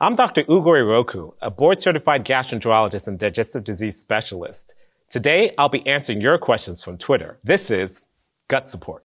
I'm Dr. Ugori Roku, a board certified gastroenterologist and digestive disease specialist. Today, I'll be answering your questions from Twitter. This is Gut Support.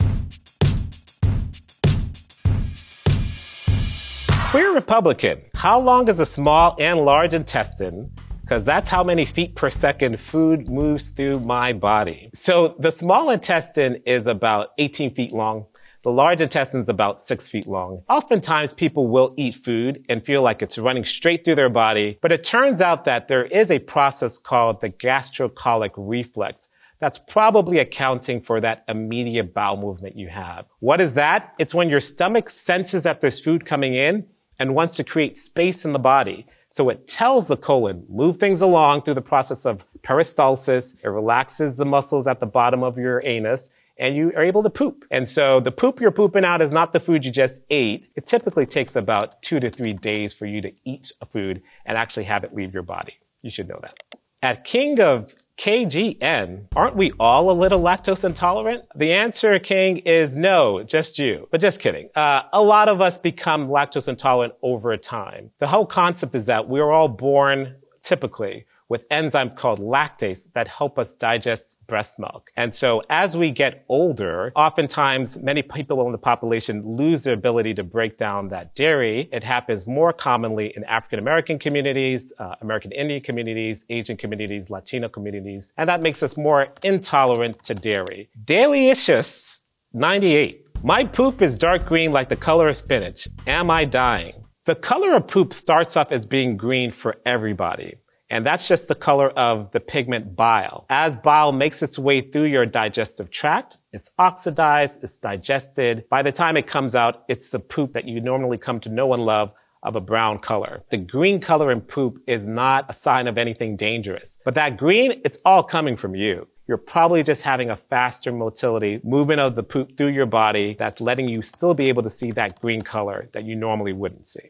Queer Republican, how long is a small and large intestine? Because that's how many feet per second food moves through my body. So the small intestine is about 18 feet long. The large intestine is about six feet long. Oftentimes people will eat food and feel like it's running straight through their body, but it turns out that there is a process called the gastrocolic reflex that's probably accounting for that immediate bowel movement you have. What is that? It's when your stomach senses that there's food coming in and wants to create space in the body. So it tells the colon, move things along through the process of peristalsis. It relaxes the muscles at the bottom of your anus and you are able to poop. And so the poop you're pooping out is not the food you just ate. It typically takes about two to three days for you to eat a food and actually have it leave your body. You should know that. At King of KGN, aren't we all a little lactose intolerant? The answer, King, is no, just you. But just kidding. Uh, a lot of us become lactose intolerant over time. The whole concept is that we're all born typically with enzymes called lactase that help us digest breast milk. And so as we get older, oftentimes many people in the population lose their ability to break down that dairy. It happens more commonly in African American communities, uh, American Indian communities, Asian communities, Latino communities, and that makes us more intolerant to dairy. Dailyicious 98. My poop is dark green like the color of spinach. Am I dying? The color of poop starts off as being green for everybody. And that's just the color of the pigment bile. As bile makes its way through your digestive tract, it's oxidized, it's digested. By the time it comes out, it's the poop that you normally come to know and love of a brown color. The green color in poop is not a sign of anything dangerous. But that green, it's all coming from you you're probably just having a faster motility, movement of the poop through your body that's letting you still be able to see that green color that you normally wouldn't see.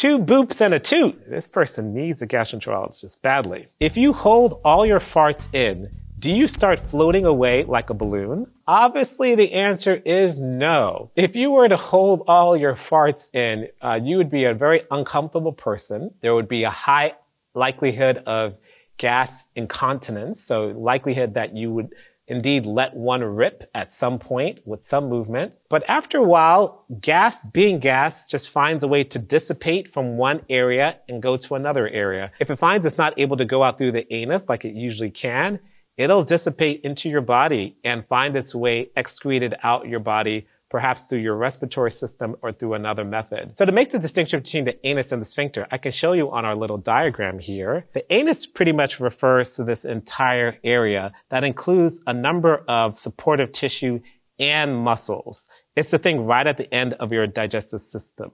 Two boops and a toot. This person needs a gastroenterologist badly. If you hold all your farts in, do you start floating away like a balloon? Obviously, the answer is no. If you were to hold all your farts in, uh, you would be a very uncomfortable person. There would be a high likelihood of gas incontinence, so likelihood that you would indeed let one rip at some point with some movement. But after a while, gas being gas just finds a way to dissipate from one area and go to another area. If it finds it's not able to go out through the anus like it usually can, it'll dissipate into your body and find its way excreted out your body perhaps through your respiratory system or through another method. So to make the distinction between the anus and the sphincter, I can show you on our little diagram here. The anus pretty much refers to this entire area that includes a number of supportive tissue and muscles. It's the thing right at the end of your digestive system.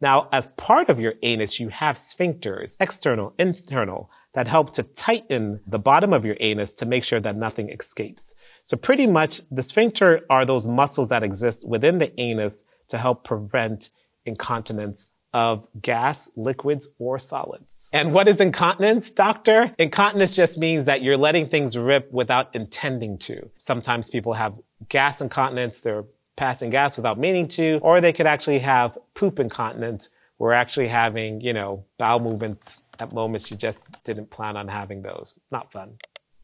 Now, as part of your anus, you have sphincters, external, internal, that help to tighten the bottom of your anus to make sure that nothing escapes. So pretty much the sphincter are those muscles that exist within the anus to help prevent incontinence of gas, liquids, or solids. And what is incontinence, doctor? Incontinence just means that you're letting things rip without intending to. Sometimes people have gas incontinence, They're passing gas without meaning to, or they could actually have poop incontinence. We're actually having, you know, bowel movements at moments you just didn't plan on having those. Not fun.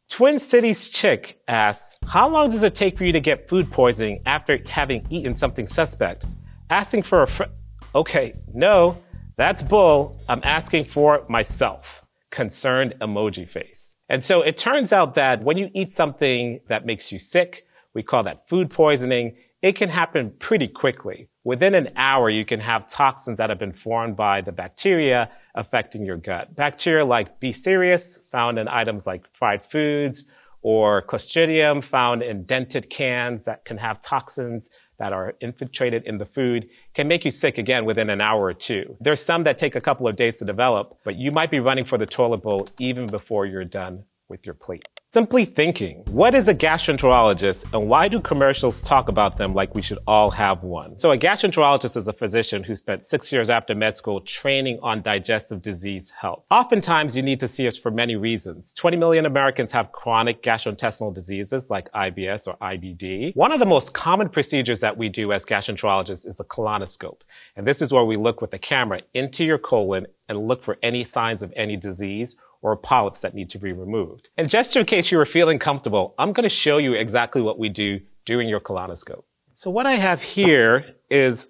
Twin Cities Chick asks, how long does it take for you to get food poisoning after having eaten something suspect? Asking for a friend. Okay, no, that's bull. I'm asking for myself. Concerned emoji face. And so it turns out that when you eat something that makes you sick, we call that food poisoning it can happen pretty quickly. Within an hour, you can have toxins that have been formed by the bacteria affecting your gut. Bacteria like B. cereus, found in items like fried foods, or Clostridium, found in dented cans that can have toxins that are infiltrated in the food, can make you sick again within an hour or two. There's some that take a couple of days to develop, but you might be running for the toilet bowl even before you're done with your plate. Simply thinking, what is a gastroenterologist and why do commercials talk about them like we should all have one? So a gastroenterologist is a physician who spent six years after med school training on digestive disease health. Oftentimes you need to see us for many reasons. 20 million Americans have chronic gastrointestinal diseases like IBS or IBD. One of the most common procedures that we do as gastroenterologists is a colonoscope. And this is where we look with a camera into your colon and look for any signs of any disease or polyps that need to be removed. And just in case you were feeling comfortable, I'm going to show you exactly what we do during your colonoscope. So what I have here is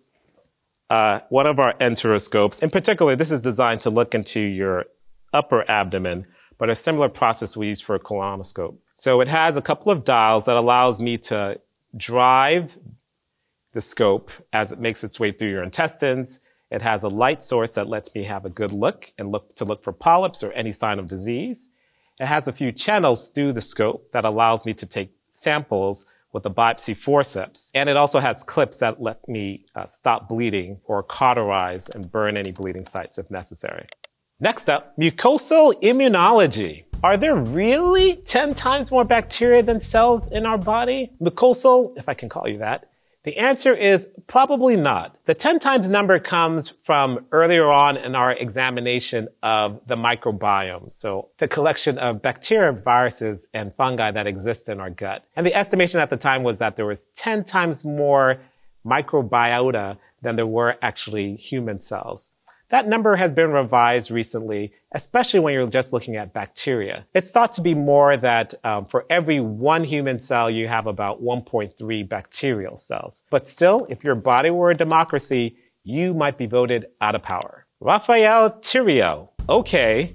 uh, one of our enteroscopes. In particular, this is designed to look into your upper abdomen, but a similar process we use for a colonoscope. So it has a couple of dials that allows me to drive the scope as it makes its way through your intestines it has a light source that lets me have a good look and look to look for polyps or any sign of disease. It has a few channels through the scope that allows me to take samples with the biopsy forceps. And it also has clips that let me uh, stop bleeding or cauterize and burn any bleeding sites if necessary. Next up, mucosal immunology. Are there really 10 times more bacteria than cells in our body? Mucosal, if I can call you that, the answer is probably not. The 10 times number comes from earlier on in our examination of the microbiome. So the collection of bacteria, viruses, and fungi that exist in our gut. And the estimation at the time was that there was 10 times more microbiota than there were actually human cells. That number has been revised recently, especially when you're just looking at bacteria. It's thought to be more that um, for every one human cell, you have about 1.3 bacterial cells. But still, if your body were a democracy, you might be voted out of power. Rafael Tirio. Okay,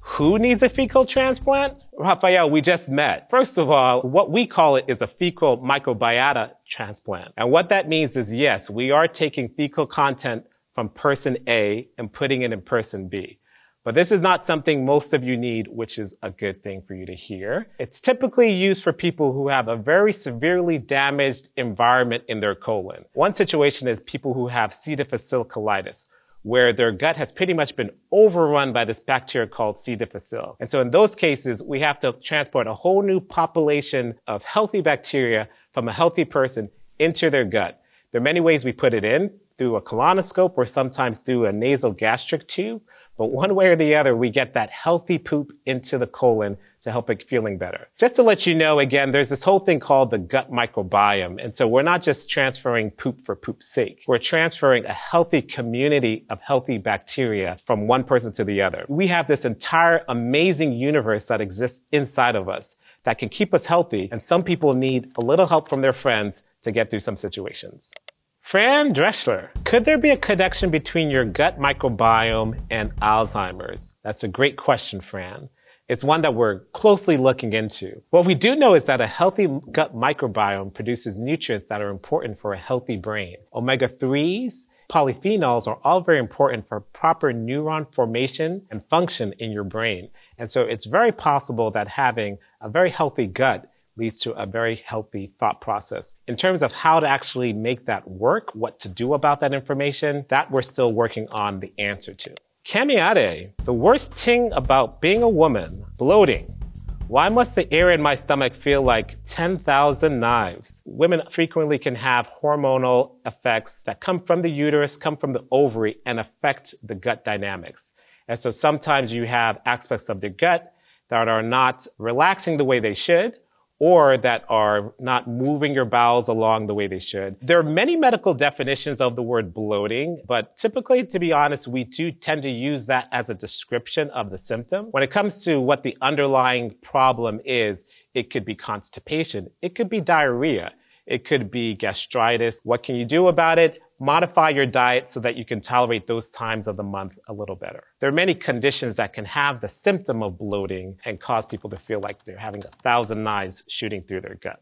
who needs a fecal transplant? Rafael, we just met. First of all, what we call it is a fecal microbiota transplant. And what that means is yes, we are taking fecal content from person A and putting it in person B. But this is not something most of you need, which is a good thing for you to hear. It's typically used for people who have a very severely damaged environment in their colon. One situation is people who have C. difficile colitis, where their gut has pretty much been overrun by this bacteria called C. difficile. And so in those cases, we have to transport a whole new population of healthy bacteria from a healthy person into their gut. There are many ways we put it in through a colonoscope or sometimes through a nasal gastric tube. But one way or the other, we get that healthy poop into the colon to help it feeling better. Just to let you know, again, there's this whole thing called the gut microbiome. And so we're not just transferring poop for poop's sake. We're transferring a healthy community of healthy bacteria from one person to the other. We have this entire amazing universe that exists inside of us that can keep us healthy. And some people need a little help from their friends to get through some situations. Fran Dreschler, could there be a connection between your gut microbiome and Alzheimer's? That's a great question, Fran. It's one that we're closely looking into. What we do know is that a healthy gut microbiome produces nutrients that are important for a healthy brain. Omega-3s, polyphenols are all very important for proper neuron formation and function in your brain. And so it's very possible that having a very healthy gut leads to a very healthy thought process. In terms of how to actually make that work, what to do about that information, that we're still working on the answer to. Kamiade, the worst thing about being a woman, bloating. Why must the air in my stomach feel like 10,000 knives? Women frequently can have hormonal effects that come from the uterus, come from the ovary, and affect the gut dynamics. And so sometimes you have aspects of the gut that are not relaxing the way they should, or that are not moving your bowels along the way they should. There are many medical definitions of the word bloating, but typically, to be honest, we do tend to use that as a description of the symptom. When it comes to what the underlying problem is, it could be constipation, it could be diarrhea. It could be gastritis. What can you do about it? Modify your diet so that you can tolerate those times of the month a little better. There are many conditions that can have the symptom of bloating and cause people to feel like they're having a thousand knives shooting through their gut.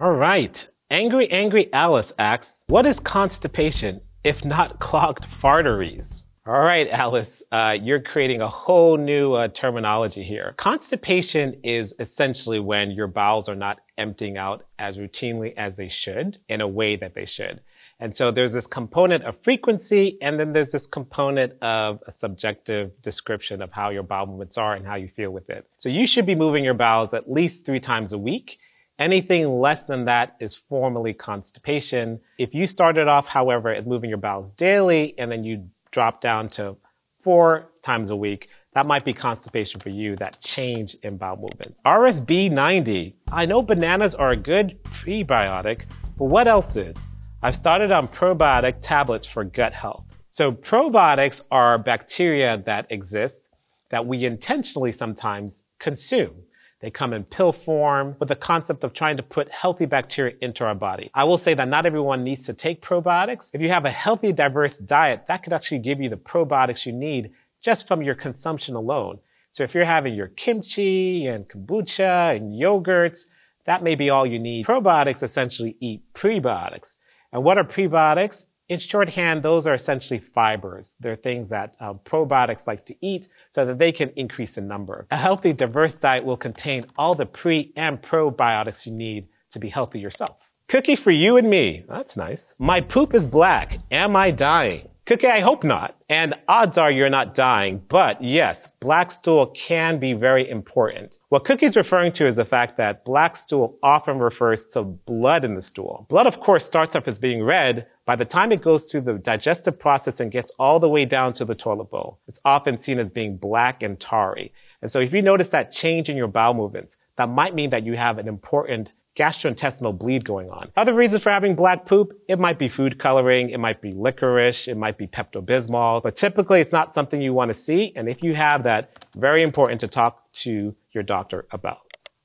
All right. Angry Angry Alice asks, what is constipation if not clogged farteries? All right, Alice, uh, you're creating a whole new uh, terminology here. Constipation is essentially when your bowels are not emptying out as routinely as they should in a way that they should. And so there's this component of frequency, and then there's this component of a subjective description of how your bowel movements are and how you feel with it. So you should be moving your bowels at least three times a week. Anything less than that is formally constipation. If you started off, however, as moving your bowels daily and then you drop down to four times a week. That might be constipation for you, that change in bowel movements. RSB90. I know bananas are a good prebiotic, but what else is? I've started on probiotic tablets for gut health. So probiotics are bacteria that exist that we intentionally sometimes consume. They come in pill form with the concept of trying to put healthy bacteria into our body. I will say that not everyone needs to take probiotics. If you have a healthy, diverse diet, that could actually give you the probiotics you need just from your consumption alone. So if you're having your kimchi and kombucha and yogurts, that may be all you need. Probiotics essentially eat prebiotics. And what are prebiotics? In shorthand, those are essentially fibers. They're things that um, probiotics like to eat so that they can increase in number. A healthy, diverse diet will contain all the pre and probiotics you need to be healthy yourself. Cookie for you and me. That's nice. My poop is black. Am I dying? Cookie, I hope not. And odds are you're not dying. But yes, black stool can be very important. What Cookie's referring to is the fact that black stool often refers to blood in the stool. Blood, of course, starts off as being red. By the time it goes through the digestive process and gets all the way down to the toilet bowl, it's often seen as being black and tarry. And so if you notice that change in your bowel movements, that might mean that you have an important gastrointestinal bleed going on. Other reasons for having black poop, it might be food coloring, it might be licorice, it might be Pepto-Bismol, but typically it's not something you want to see. And if you have that, very important to talk to your doctor about.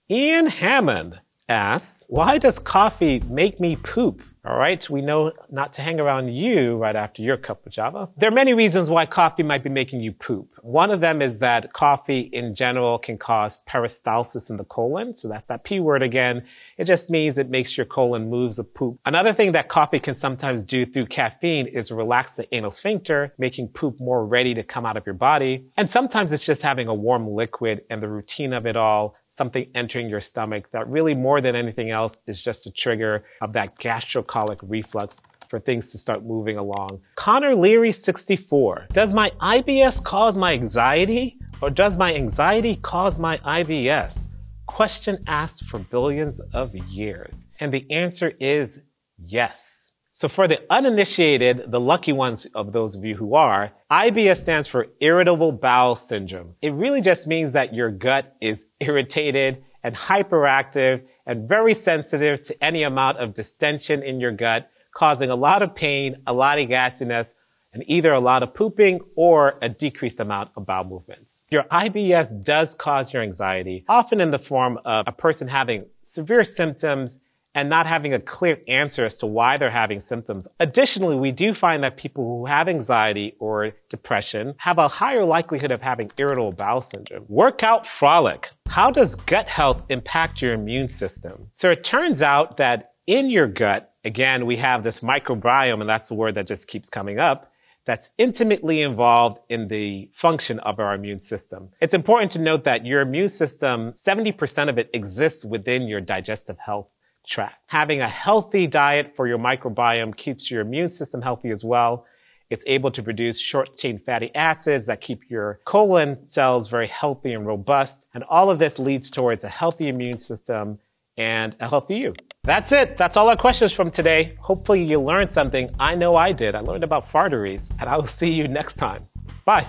Ian Hammond asks, why does coffee make me poop? All right, we know not to hang around you right after your cup of java. There are many reasons why coffee might be making you poop. One of them is that coffee in general can cause peristalsis in the colon. So that's that P word again. It just means it makes your colon moves the poop. Another thing that coffee can sometimes do through caffeine is relax the anal sphincter, making poop more ready to come out of your body. And sometimes it's just having a warm liquid and the routine of it all, something entering your stomach that really more than anything else is just a trigger of that gastro glycolic reflux for things to start moving along. Connor Leary, 64. Does my IBS cause my anxiety or does my anxiety cause my IBS? Question asked for billions of years. And the answer is yes. So for the uninitiated, the lucky ones of those of you who are, IBS stands for irritable bowel syndrome. It really just means that your gut is irritated and hyperactive and very sensitive to any amount of distension in your gut, causing a lot of pain, a lot of gassiness, and either a lot of pooping or a decreased amount of bowel movements. Your IBS does cause your anxiety, often in the form of a person having severe symptoms and not having a clear answer as to why they're having symptoms. Additionally, we do find that people who have anxiety or depression have a higher likelihood of having irritable bowel syndrome. Workout frolic. How does gut health impact your immune system? So it turns out that in your gut, again, we have this microbiome, and that's the word that just keeps coming up that's intimately involved in the function of our immune system. It's important to note that your immune system, 70% of it exists within your digestive health Track Having a healthy diet for your microbiome keeps your immune system healthy as well. It's able to produce short chain fatty acids that keep your colon cells very healthy and robust. And all of this leads towards a healthy immune system and a healthy you. That's it. That's all our questions from today. Hopefully you learned something. I know I did. I learned about farteries and I will see you next time. Bye.